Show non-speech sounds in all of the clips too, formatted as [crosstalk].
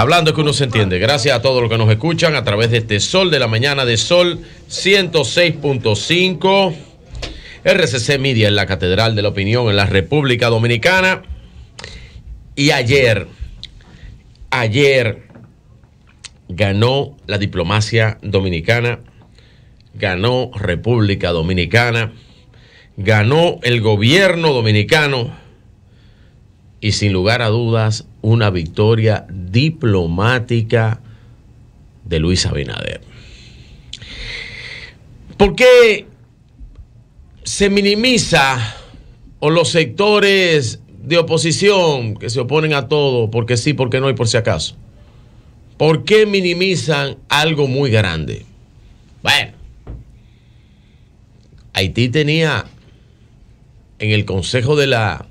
Hablando es que uno se entiende. Gracias a todos los que nos escuchan a través de este Sol de la Mañana de Sol 106.5. RCC Media en la Catedral de la Opinión en la República Dominicana. Y ayer, ayer ganó la diplomacia dominicana, ganó República Dominicana, ganó el gobierno dominicano y sin lugar a dudas una victoria diplomática de Luis Abinader. ¿Por qué se minimiza o los sectores de oposición que se oponen a todo, porque sí, porque no y por si acaso? ¿Por qué minimizan algo muy grande? Bueno, Haití tenía en el Consejo de la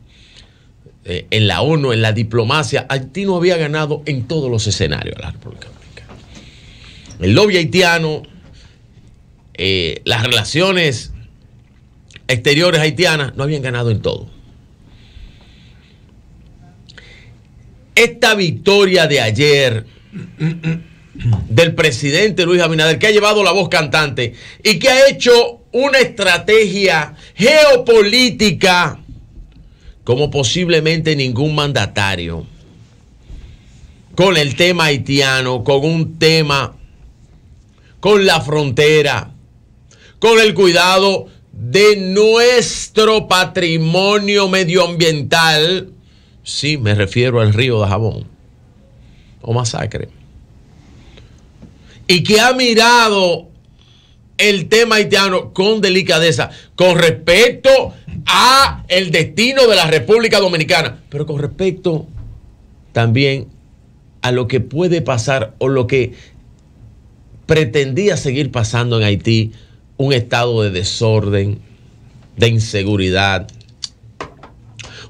eh, en la ONU, en la diplomacia, Haití no había ganado en todos los escenarios de la República Dominicana. El lobby haitiano, eh, las relaciones exteriores haitianas no habían ganado en todo. Esta victoria de ayer del presidente Luis Abinader, que ha llevado la voz cantante y que ha hecho una estrategia geopolítica como posiblemente ningún mandatario con el tema haitiano, con un tema, con la frontera, con el cuidado de nuestro patrimonio medioambiental. Sí, me refiero al río de Jabón o masacre. Y que ha mirado el tema haitiano con delicadeza, con respeto a el destino de la República Dominicana, pero con respecto también a lo que puede pasar o lo que pretendía seguir pasando en Haití, un estado de desorden, de inseguridad.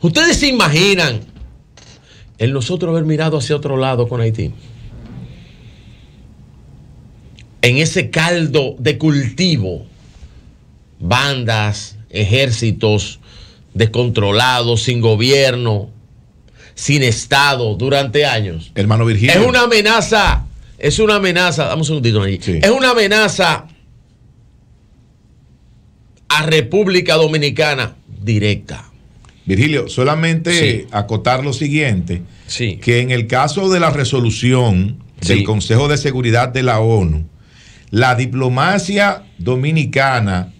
¿Ustedes se imaginan el nosotros haber mirado hacia otro lado con Haití? En ese caldo de cultivo, bandas, ejércitos descontrolados, sin gobierno, sin Estado durante años. Hermano Virgilio. Es una amenaza, es una amenaza, Damos un segundito Es una amenaza a República Dominicana directa. Virgilio, solamente acotar lo siguiente, que en el caso de la resolución del Consejo de Seguridad de la ONU, la diplomacia dominicana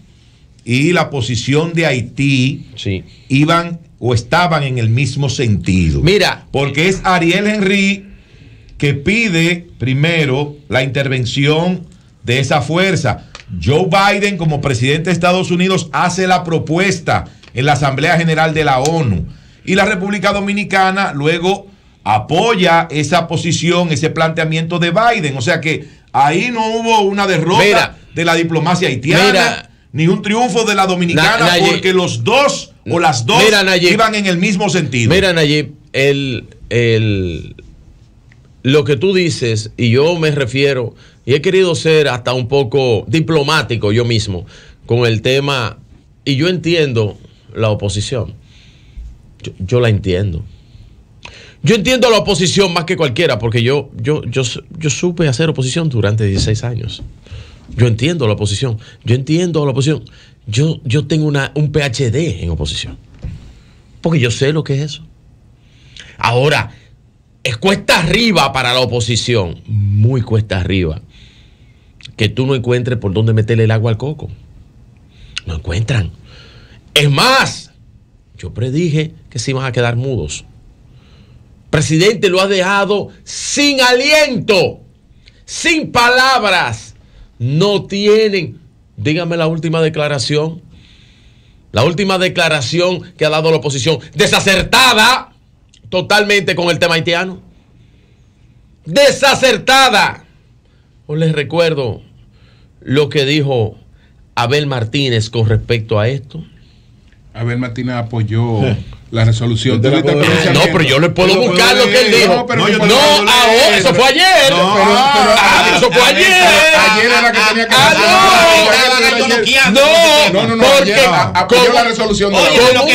y la posición de Haití iban o estaban en el mismo sentido. Mira. Porque es Ariel Henry que pide primero la intervención de esa fuerza. Joe Biden como presidente de Estados Unidos hace la propuesta en la Asamblea General de la ONU y la República Dominicana luego apoya esa posición, ese planteamiento de Biden. O sea que ahí no hubo una derrota de la diplomacia haitiana ni un triunfo de la dominicana porque los dos o las dos iban en el mismo sentido. Mira, allí el, lo que tú dices, y yo me refiero, y he querido ser hasta un poco diplomático yo mismo con el tema, y yo entiendo la oposición. Yo, la entiendo. Yo entiendo la oposición más que cualquiera, porque yo, yo, yo, yo supe hacer oposición durante 16 años. Yo entiendo la oposición. Yo entiendo la oposición. Yo, yo tengo un PhD en oposición. Porque yo sé lo que es eso. Ahora, es cuesta arriba para la oposición. Muy cuesta arriba. Que tú no encuentres por dónde meterle el agua al coco. No encuentran. Es más, yo predije que se iban a quedar mudos. presidente lo ha dejado sin aliento, sin palabras no tienen. Dígame la última declaración. La última declaración que ha dado la oposición, desacertada totalmente con el tema haitiano. Desacertada. Os les recuerdo lo que dijo Abel Martínez con respecto a esto. Abel Martínez apoyó la resolución. de la no, pero yo le puedo buscar lo, que él dijo. No, ah, eso fue ayer. Ah, ah, eso fue ayer. Ayer era que tenía que hacer no, no, no, porque apoyó la resolución de la como,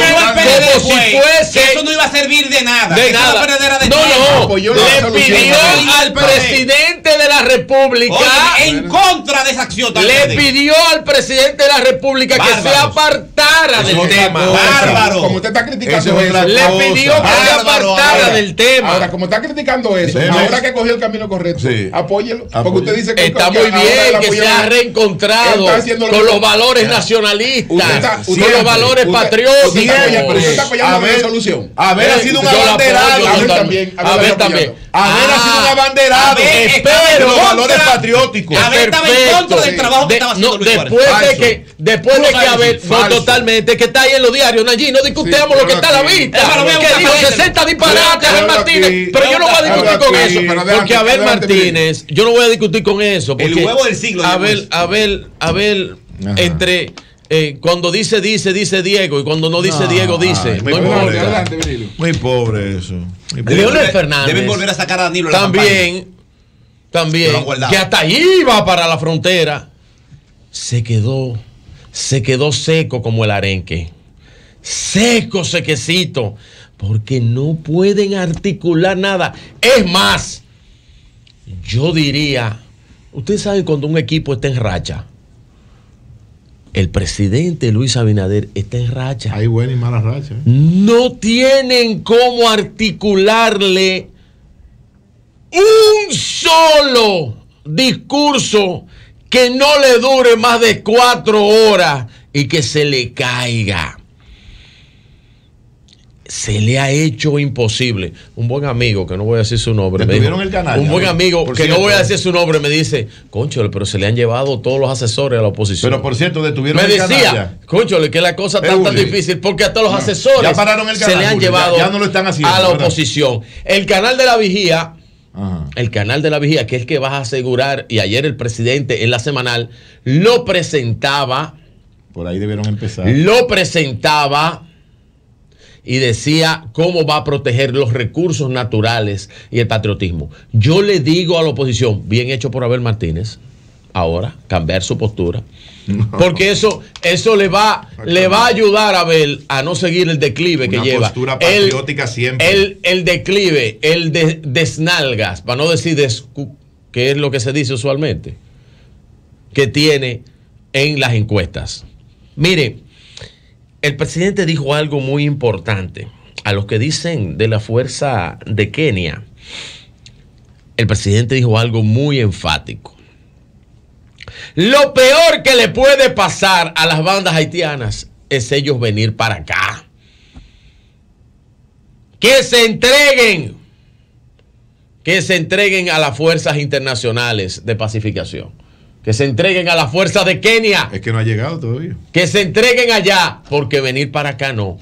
si fuese eso no iba a servir de nada. De nada. No, no, le pidió al presidente de la República en contra de esa acción. Le pidió al presidente de la República que se apartara del tema. Bárbaro. Como usted está criticando le pidió que se apartara del tema. Ahora, como está criticando eso, ahora que cogió el camino correcto, apóyelo. Porque usted dice que está muy bien que se ha reencontrado con los valores nacionalistas, con los valores patrióticos. A ver apoyando solución. a sido un a ver también. Haber ha sido un ah, abanderado. Espero los valores patrióticos. Haber estaba en contra del trabajo que estaba haciendo Luis Después de que, después de que haber, totalmente, que está ahí en los diarios, allí no discutamos lo que está a la vista. Que dijo 60 disparates, Abel Martínez. pero yo no voy a discutir con eso. porque Abel Martínez, yo no voy a discutir con eso. El huevo del siglo. Abel, Abel, Abel, entre eh, cuando dice, dice, dice Diego, y cuando no dice ah, Diego, dice. Muy, pobre, eso. Deben volver a sacar a Danilo. También, también, que hasta iba para la frontera. Se quedó, se quedó seco como el arenque. Seco, sequecito. Porque no pueden articular nada. Es más, yo diría, usted sabe cuando un equipo está en racha el presidente Luis Abinader está en racha. Hay buena y mala racha. ¿eh? No tienen cómo articularle un solo discurso que no le dure más de cuatro horas y que se le caiga se le ha hecho imposible. Un buen amigo, que no voy a decir su nombre, el canal, un buen ¿eh? amigo, que no voy a decir su nombre, me dice, conchole, pero se le han llevado todos los asesores a la oposición. Pero por cierto, detuvieron me decía, que la cosa está tan difícil, porque a todos los asesores se le han llevado a la oposición. El canal de la vigía... El canal de la vigía, que es el que vas a asegurar, y ayer el presidente en la semanal lo presentaba. Por ahí debieron empezar. Lo presentaba y decía cómo va a proteger los recursos naturales y el patriotismo. Yo le digo a la oposición, bien hecho por Abel Martínez, ahora cambiar su postura, porque eso, eso le, va, le va a ayudar a Abel a no seguir el declive que lleva. La Postura patriótica siempre. El, el, declive, el desnalgas, para no decir que es lo que se dice usualmente, que tiene en las encuestas. Mire, el presidente dijo algo muy importante a los que dicen de la fuerza de Kenia. El presidente dijo algo muy enfático. Lo peor que le puede pasar a las bandas haitianas es ellos venir para acá. Que se entreguen. Que se entreguen a las fuerzas internacionales de pacificación que se entreguen a la fuerza de Kenia. Es que no ha llegado todavía. Que se entreguen allá, porque venir para acá no.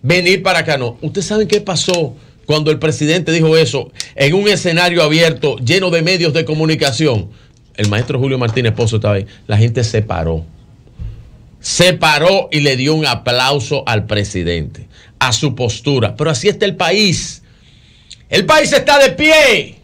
Venir para acá no. ¿Ustedes saben qué pasó cuando el presidente dijo eso en un escenario abierto, lleno de medios de comunicación? El maestro Julio Martínez Pozo estaba ahí. La gente se paró. Se paró y le dio un aplauso al presidente, a su postura. Pero así está el país. El país está de pie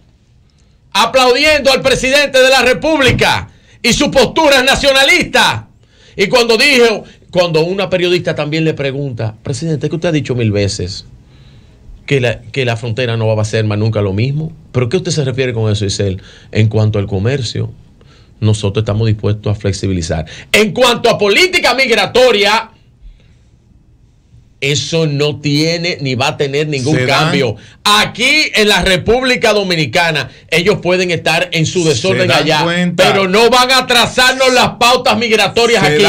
aplaudiendo al presidente de la República y su postura nacionalista. Y cuando dijo, cuando una periodista también le pregunta, presidente, que usted ha dicho mil veces que la, que la frontera no va a ser más nunca lo mismo. ¿Pero qué usted se refiere con eso, Isel? En cuanto al comercio, nosotros estamos dispuestos a flexibilizar. En cuanto a política migratoria, eso no tiene ni va a tener ningún cambio. Aquí en la República Dominicana, ellos pueden estar en su desorden allá, pero no van a trazarnos las pautas migratorias aquí,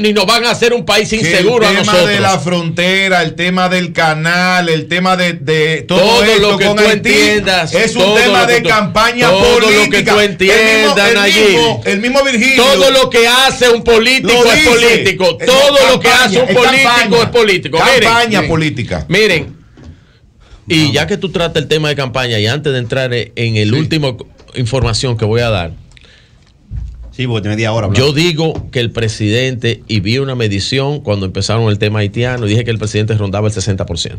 ni nos van a hacer un país inseguro a nosotros. El tema de la frontera, el tema del canal, el tema de, todo, lo que tú entiendas, es un tema de campaña todo Lo que tú entiendas, el mismo, el mismo, Virgilio, Todo lo que hace un político es político. Eh, todo lo que hace un político político. Campaña política. Miren, y ya que tú tratas el tema de campaña y antes de entrar en el último información que voy a dar. Sí, porque Yo digo que el presidente, y vi una medición cuando empezaron el tema haitiano, Y dije que el presidente rondaba el 60%.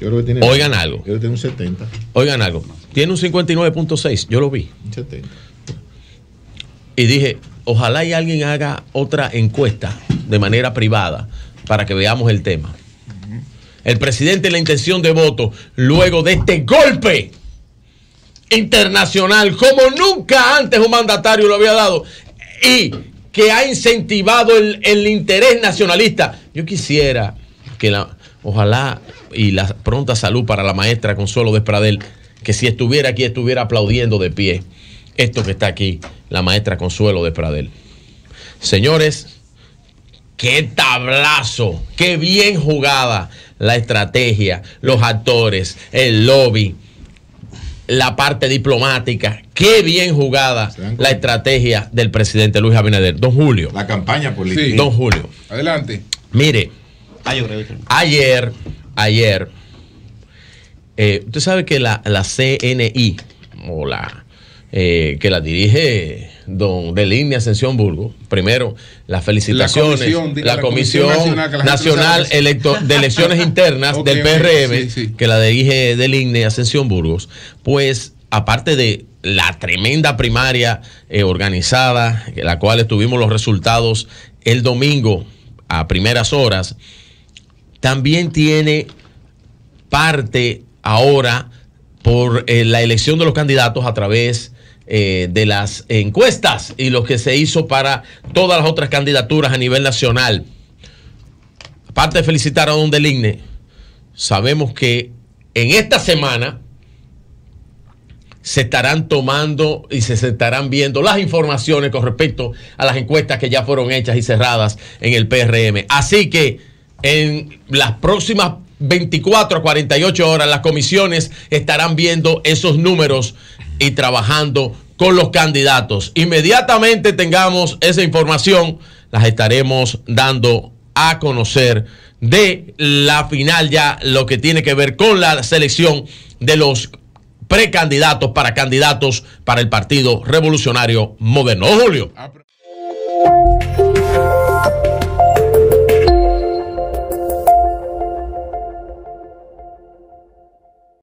Yo creo Oigan algo. tiene un 70. Oigan algo. Tiene un 59.6, yo lo vi. Y dije, ojalá y alguien haga otra encuesta de manera privada para que veamos el tema. El presidente la intención de voto luego de este golpe internacional como nunca antes un mandatario lo había dado y que ha incentivado el, interés nacionalista. Yo quisiera que la, ojalá y la pronta salud para la maestra Consuelo Despradel, que si estuviera aquí estuviera aplaudiendo de pie esto que está aquí, la maestra Consuelo Pradel Señores, qué tablazo, qué bien jugada la estrategia, los actores, el lobby, la parte diplomática, qué bien jugada la estrategia del presidente Luis Abinader. Don Julio. La campaña política. Don Julio. Adelante. Mire, ah, ayer, ayer, eh, usted sabe que la, la CNI o la eh, que la dirige don Delín Ascensión Burgos Primero, las felicitaciones. La Comisión, la comisión, Nacional, de Elecciones [laughs] Internas del PRM, que la dirige Deligne Ascensión Burgos. Pues, aparte de la tremenda primaria eh, organizada, en la cual tuvimos los resultados el domingo a primeras horas, también tiene parte ahora por eh, la elección de los candidatos a través eh, de las encuestas y lo que se hizo para todas las otras candidaturas a nivel nacional. Aparte de felicitar a Don Deligne, sabemos que en esta semana se estarán tomando y se estarán viendo las informaciones con respecto a las encuestas que ya fueron hechas y cerradas en el PRM. Así que en las próximas 24 a 48 horas las comisiones estarán viendo esos números y trabajando con los candidatos. Inmediatamente tengamos esa información, las estaremos dando a conocer de la final ya lo que tiene que ver con la selección de los precandidatos para candidatos para el Partido Revolucionario Moderno. Julio. Ah,